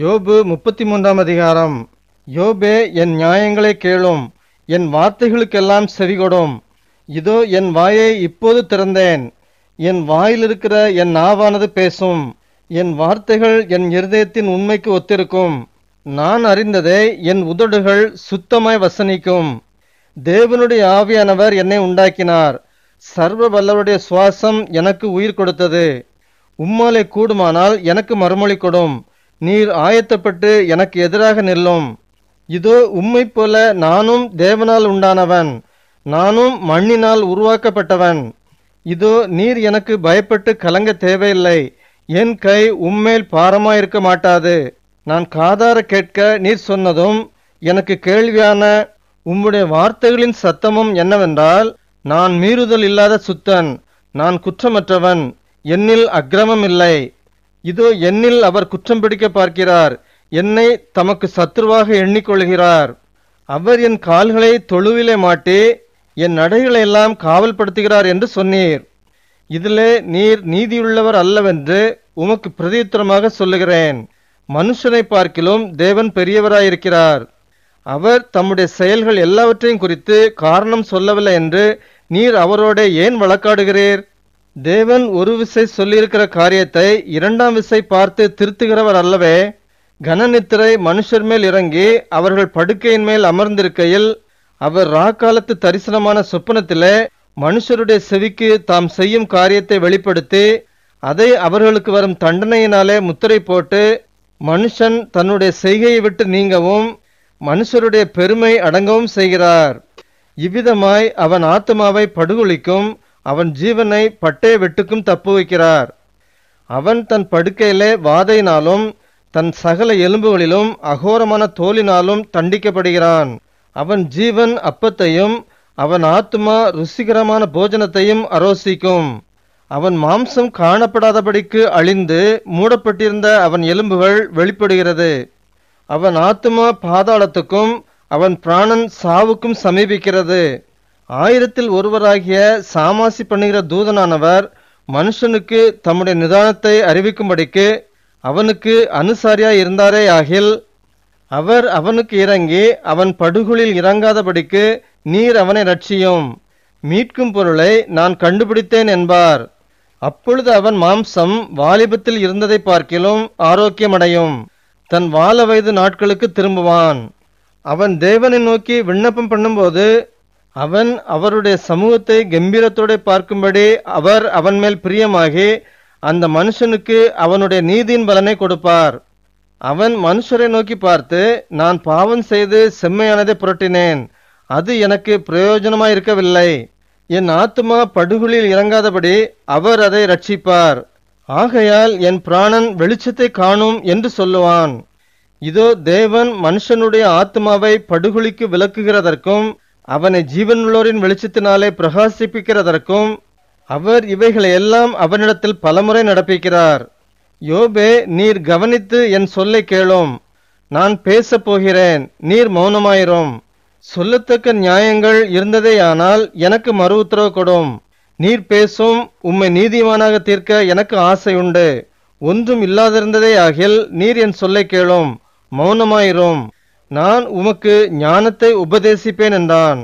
யோபு முப்பத்தி மூன்றாம் அதிகாரம் யோபே என் நியாயங்களை கேளும் என் வார்த்தைகளுக்கெல்லாம் செவிகொடும் இதோ என் வாயை இப்போது திறந்தேன் என் வாயில் இருக்கிற என் நாவானது பேசும் என் வார்த்தைகள் என் இருதயத்தின் உண்மைக்கு ஒத்திருக்கும் நான் அறிந்ததை என் உதடுகள் சுத்தமாய் வசனிக்கும் தேவனுடைய ஆவியானவர் என்னை உண்டாக்கினார் சர்வ வல்லவருடைய சுவாசம் எனக்கு உயிர் கொடுத்தது உம்மாலே கூடுமானால் எனக்கு மறுமொழி கொடும் நீர் ஆயத்தப்பட்டு எனக்கு எதிராக நில்லும் இதோ உம்மை போல நானும் தேவனால் உண்டானவன் நானும் மண்ணினால் உருவாக்கப்பட்டவன் இதோ நீர் எனக்கு பயப்பட்டு கலங்க தேவையில்லை என் கை உம்மேல் பாரமாயிருக்க மாட்டாது நான் காதார கேட்க நீர் சொன்னதும் எனக்கு கேள்வியான உம்முடைய வார்த்தைகளின் சத்தமும் என்னவென்றால் நான் மீறுதல் இல்லாத சுத்தன் நான் குற்றமற்றவன் என்னில் அக்கிரமம் இல்லை இதோ என்னில் அவர் குற்றம் பிடிக்க பார்க்கிறார் என்னை தமக்கு சத்ருவாக எண்ணிக்கொள்கிறார் அவர் என் கால்களை தொழுவிலே மாட்டி என் நடைகளை எல்லாம் காவல் படுத்துகிறார் என்று சொன்னீர் இதிலே நீர் நீதியுள்ளவர் அல்லவென்று உமக்கு பிரதியுத்தரமாக சொல்லுகிறேன் மனுஷனை பார்க்கிலும் தேவன் பெரியவராயிருக்கிறார் அவர் தம்முடைய செயல்கள் எல்லாவற்றையும் குறித்து காரணம் சொல்லவில்லை என்று நீர் அவரோட ஏன் வழக்காடுகிறீர் தேவன் ஒரு விசை சொல்லியிருக்கிற காரியத்தை இரண்டாம் விசை பார்த்து திருத்துகிறவர் அல்லவே கனநித்திரை மனுஷர் மேல் இறங்கி அவர்கள் படுக்கையின் மேல் அமர்ந்திருக்கையில் அவர் ராக்காலத்து தரிசனமான சொப்பனத்திலே மனுஷருடைய செவிக்கு தாம் செய்யும் காரியத்தை வெளிப்படுத்தி அதை அவர்களுக்கு வரும் தண்டனையினாலே முத்திரை போட்டு மனுஷன் தன்னுடைய செய்கையை விட்டு நீங்கவும் மனுஷருடைய பெருமை அடங்கவும் செய்கிறார் இவ்விதமாய் அவன் ஆத்மாவை படுகொலிக்கும் அவன் ஜீவனை பட்டே வெட்டுக்கும் தப்பு வைக்கிறார் அவன் தன் படுக்கையிலே வாதையினாலும் தன் சகல எலும்புகளிலும் அகோரமான தோலினாலும் தண்டிக்கப்படுகிறான் அவன் ஜீவன் அப்பத்தையும் அவன் ஆத்மா ருசிகரமான போஜனத்தையும் அரோசிக்கும் அவன் மாம்சம் காணப்படாதபடிக்கு அழிந்து மூடப்பட்டிருந்த அவன் எலும்புகள் வெளிப்படுகிறது அவன் ஆத்மா பாதாளத்துக்கும் அவன் பிராணன் சாவுக்கும் சமீபிக்கிறது ஆயிரத்தில் ஒருவராகிய சாமாசி பண்ணுகிற தூதனானவர் மனுஷனுக்கு தம்முடைய நிதானத்தை அறிவிக்கும்படிக்கு அவனுக்கு அனுசாரியாய் இருந்தாரே ஆகில் அவர் அவனுக்கு இறங்கி அவன் படுகொலில் இறங்காதபடிக்கு நீர் அவனை ரட்சியும் மீட்கும் பொருளை நான் கண்டுபிடித்தேன் என்பார் அப்பொழுது அவன் மாம்சம் வாலிபத்தில் இருந்ததை பார்க்கிலும் ஆரோக்கியமடையும் தன் வாழ வயது நாட்களுக்கு திரும்புவான் அவன் தேவனை நோக்கி விண்ணப்பம் பண்ணும்போது அவன் அவருடைய சமூகத்தை கம்பீரத்தோட பார்க்கும்படி அவர் அவன் மேல் பிரியமாகி அந்த மனுஷனுக்கு அவனுடைய நீதியின் பலனை கொடுப்பார் அவன் மனுஷரை நோக்கி பார்த்து நான் பாவம் செய்து செம்மையானதை புரட்டினேன் அது எனக்கு பிரயோஜனமாக இருக்கவில்லை என் ஆத்துமா படுகொலில் இறங்காதபடி அவர் அதை ரட்சிப்பார் ஆகையால் என் பிராணன் வெளிச்சத்தை காணும் என்று சொல்லுவான் இதோ தேவன் மனுஷனுடைய ஆத்மாவை படுகொலிக்கு விளக்குகிறதற்கும் அவனை ஜீவனுள்ளோரின் வெளிச்சத்தினாலே பிரகாசிப்பிக்கிறதற்கும் அவர் இவைகளை எல்லாம் அவனிடத்தில் பலமுறை நடப்பிக்கிறார் யோபே நீர் கவனித்து என் சொல்லை கேளும் நான் பேசப் போகிறேன் நீர் மௌனமாயிரும் சொல்லத்தக்க நியாயங்கள் இருந்ததேயானால் எனக்கு மறு உத்தரவு கொடும் நீர் பேசும் உம்மை நீதிமானாக தீர்க்க எனக்கு ஆசை உண்டு ஒன்றும் இல்லாதிருந்ததே ஆகில் நீர் என் சொல்லை கேளும் மௌனமாயிரும் நான் உமக்கு ஞானத்தை உபதேசிப்பேன் என்றான்